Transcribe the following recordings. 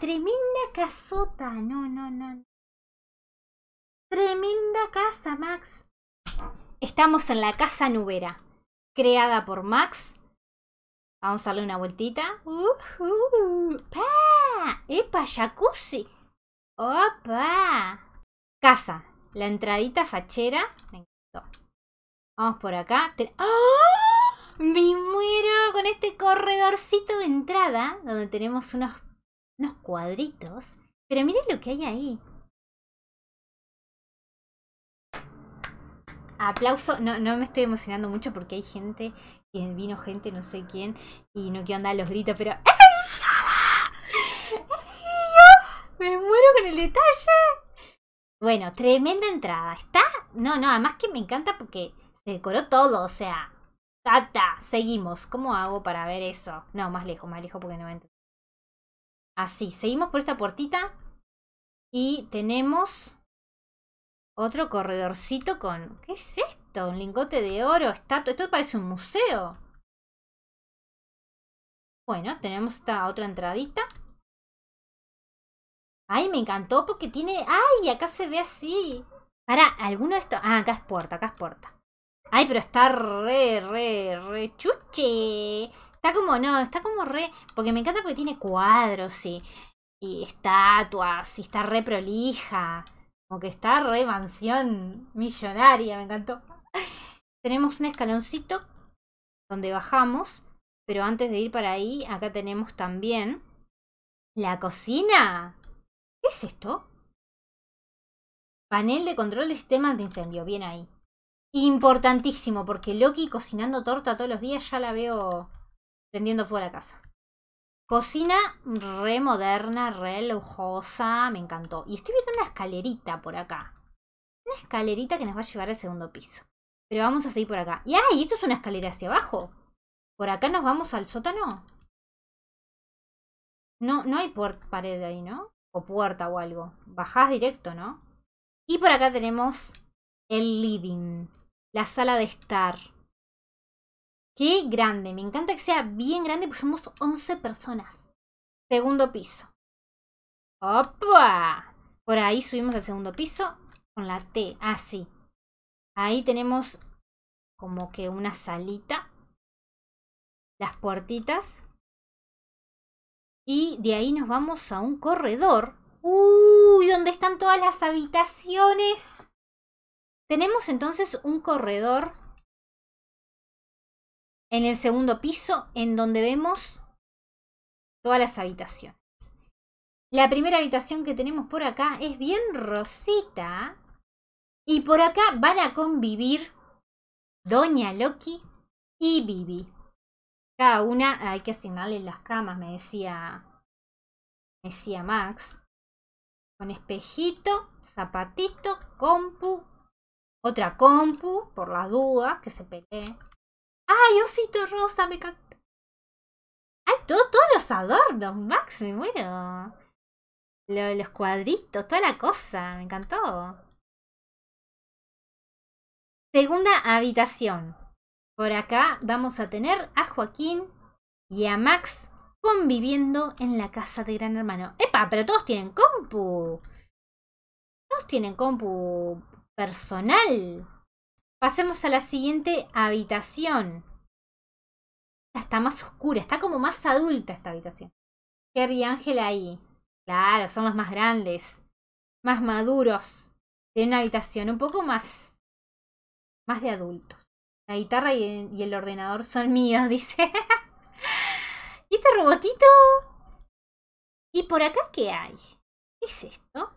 tremenda casota. No, no, no. Tremenda casa, Max. Estamos en la casa nubera, creada por Max. Vamos a darle una vueltita. Uh ¡Epa, jacuzzi! ¡Opa! Casa, la entradita fachera. Me encantó. Vamos por acá. ¡Oh! Me muero con este corredorcito de entrada donde tenemos unos unos cuadritos. Pero miren lo que hay ahí. Aplauso, no, no me estoy emocionando mucho porque hay gente, que vino gente, no sé quién, y no quiero andar a los gritos, pero me muero con el detalle. Bueno, tremenda entrada. ¿Está? No, no, además que me encanta porque se decoró todo, o sea. Tata, seguimos. ¿Cómo hago para ver eso? No, más lejos, más lejos porque no entro. Así, seguimos por esta puertita y tenemos otro corredorcito con... ¿Qué es esto? Un lingote de oro, estatua. Esto parece un museo. Bueno, tenemos esta otra entradita. Ay, me encantó porque tiene... ¡Ay! Acá se ve así. Para, ¿alguno de estos...? Ah, acá es puerta, acá es puerta. Ay, pero está re, re, re chuche. Está como, no, está como re. Porque me encanta porque tiene cuadros y, y estatuas y está re prolija. Como que está re mansión millonaria, me encantó. tenemos un escaloncito donde bajamos. Pero antes de ir para ahí, acá tenemos también la cocina. ¿Qué es esto? Panel de control de sistemas de incendio. Bien ahí. Importantísimo, porque Loki cocinando torta todos los días ya la veo prendiendo fuera de casa. Cocina re moderna, re lujosa, me encantó. Y estoy viendo una escalerita por acá. Una escalerita que nos va a llevar al segundo piso. Pero vamos a seguir por acá. Y ¡ay! Esto es una escalera hacia abajo. ¿Por acá nos vamos al sótano? No, no hay pared ahí, ¿no? O puerta o algo. Bajás directo, ¿no? Y por acá tenemos el living. La sala de estar. Qué grande, me encanta que sea bien grande, pues somos 11 personas. Segundo piso. ¡Opa! Por ahí subimos al segundo piso con la T, así. Ah, ahí tenemos como que una salita, las puertitas. Y de ahí nos vamos a un corredor. ¡Uy! ¿Dónde están todas las habitaciones. Tenemos entonces un corredor en el segundo piso, en donde vemos todas las habitaciones. La primera habitación que tenemos por acá es bien rosita. Y por acá van a convivir Doña Loki y Bibi. Cada una hay que asignarle las camas, me decía, me decía Max. Con espejito, zapatito, compu, otra compu, por las dudas, que se peleé. ¡Ay, osito rosa! Me encanta. ¡Ay, todos los adornos, Max! Me muero. los cuadritos, toda la cosa. Me encantó. Segunda habitación. Por acá vamos a tener a Joaquín y a Max conviviendo en la casa de Gran Hermano. ¡Epa! Pero todos tienen compu. Todos tienen compu personal. Pasemos a la siguiente habitación. Está más oscura, está como más adulta esta habitación. Harry y Ángela ahí. Claro, son los más grandes, más maduros. De una habitación un poco más. más de adultos. La guitarra y el, ordenador son míos, dice. ¿Y este robotito? ¿Y por acá qué hay? ¿Qué es esto?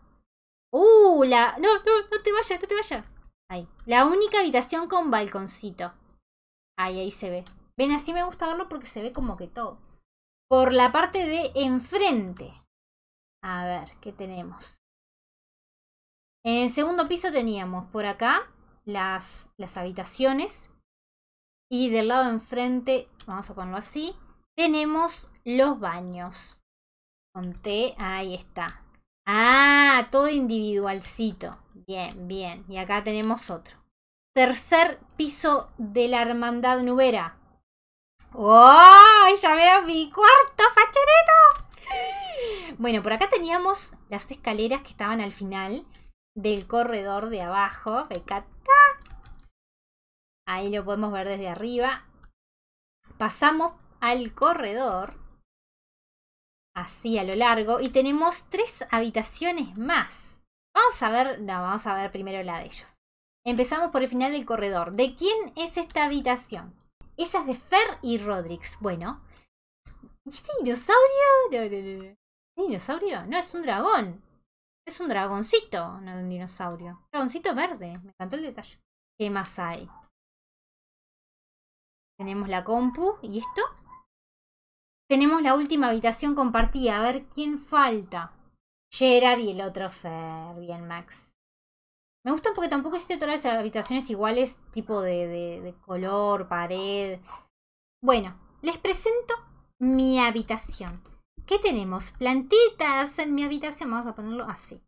¡Uh! No, no, no te vayas, no te vayas. Ahí. La única habitación con balconcito. Ahí, ahí se ve. Ven, así me gusta verlo porque se ve como que todo. Por la parte de enfrente. A ver, ¿qué tenemos? En el segundo piso teníamos por acá las, las habitaciones. Y del lado enfrente, vamos a ponerlo así, tenemos los baños. Conté, ahí está. Ah, todo individualcito. Bien, bien. Y acá tenemos otro. Tercer piso de la Hermandad Nubera. ¡Oh! ¡Ya veo mi cuarto fachoreto. Bueno, por acá teníamos las escaleras que estaban al final del corredor de abajo. Becata. Ahí lo podemos ver desde arriba. Pasamos al corredor así a lo largo. Y tenemos tres habitaciones más. Vamos a ver, no, vamos a ver primero la de ellos. Empezamos por el final del corredor. ¿De quién es esta habitación? Esa es de Fer y Rodrix. Bueno. ¿Y este dinosaurio? No, ¿Dinosaurio? No, es un dragón. Es un dragoncito, no un dinosaurio. Dragoncito verde. Me encantó el detalle. ¿Qué más hay? Tenemos la compu. ¿Y esto? Tenemos la última habitación compartida. A ver quién falta. Gerard y el otro Fer. Bien, Max. Me gusta porque tampoco existen todas las habitaciones iguales, tipo de, de, color, pared. Bueno, les presento mi habitación. ¿Qué tenemos? Plantitas en mi habitación. Vamos a ponerlo así.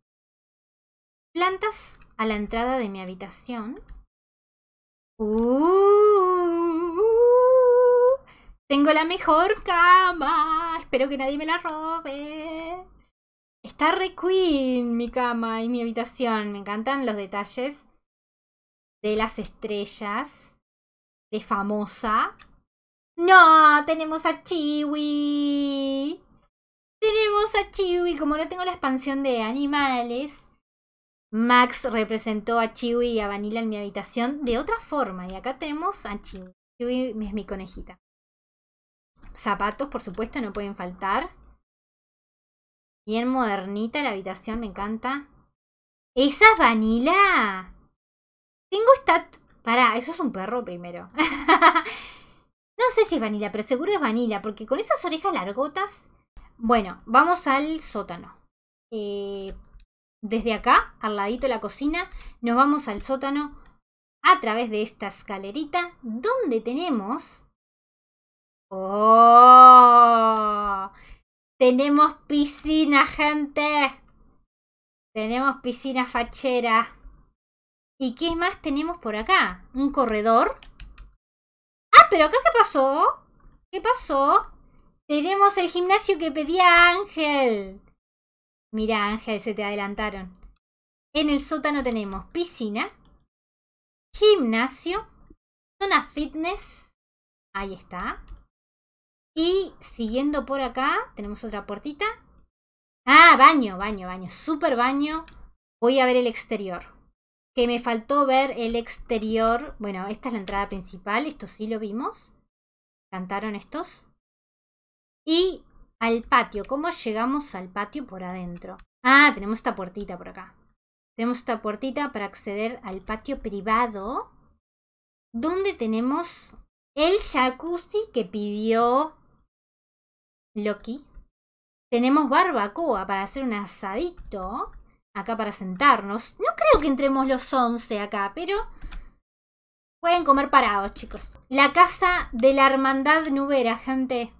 Plantas a la entrada de mi habitación. ¡Uh! Tengo la mejor cama. Espero que nadie me la robe. Está re queen mi cama y mi habitación. Me encantan los detalles de las estrellas. De famosa. ¡No! Tenemos a Chiwi. Tenemos a Chiwi. Como no tengo la expansión de animales, Max representó a Chiwi y a Vanilla en mi habitación de otra forma. Y acá tenemos a Chiwi. Chiwi es mi conejita. Zapatos, por supuesto, no pueden faltar. Bien modernita la habitación, me encanta. ¿Esa es Vanilla? Tengo esta... Pará, eso es un perro primero. no sé si es Vanilla, pero seguro es Vanilla, porque con esas orejas largotas... Bueno, vamos al sótano. Eh, desde acá, al ladito de la cocina, nos vamos al sótano a través de esta escalerita, donde tenemos ¡Oh! Tenemos piscina, gente. Tenemos piscina fachera. ¿Y qué más tenemos por acá? ¿Un corredor? Ah, pero acá qué pasó? ¿Qué pasó? Tenemos el gimnasio que pedía Ángel. Mira, Ángel, se te adelantaron. En el sótano tenemos piscina, gimnasio, zona fitness. Ahí está. Y siguiendo por acá, tenemos otra puertita. Ah, baño, baño, baño. Super baño. Voy a ver el exterior. Que me faltó ver el exterior. Bueno, esta es la entrada principal. Esto sí lo vimos. Cantaron estos. Y al patio. ¿Cómo llegamos al patio por adentro? Ah, tenemos esta puertita por acá. Tenemos esta puertita para acceder al patio privado. Donde tenemos el jacuzzi que pidió Loki. Tenemos barbacoa para hacer un asadito. Acá para sentarnos. No creo que entremos los 11 acá, pero pueden comer parados, chicos. La casa de la hermandad nubera, gente.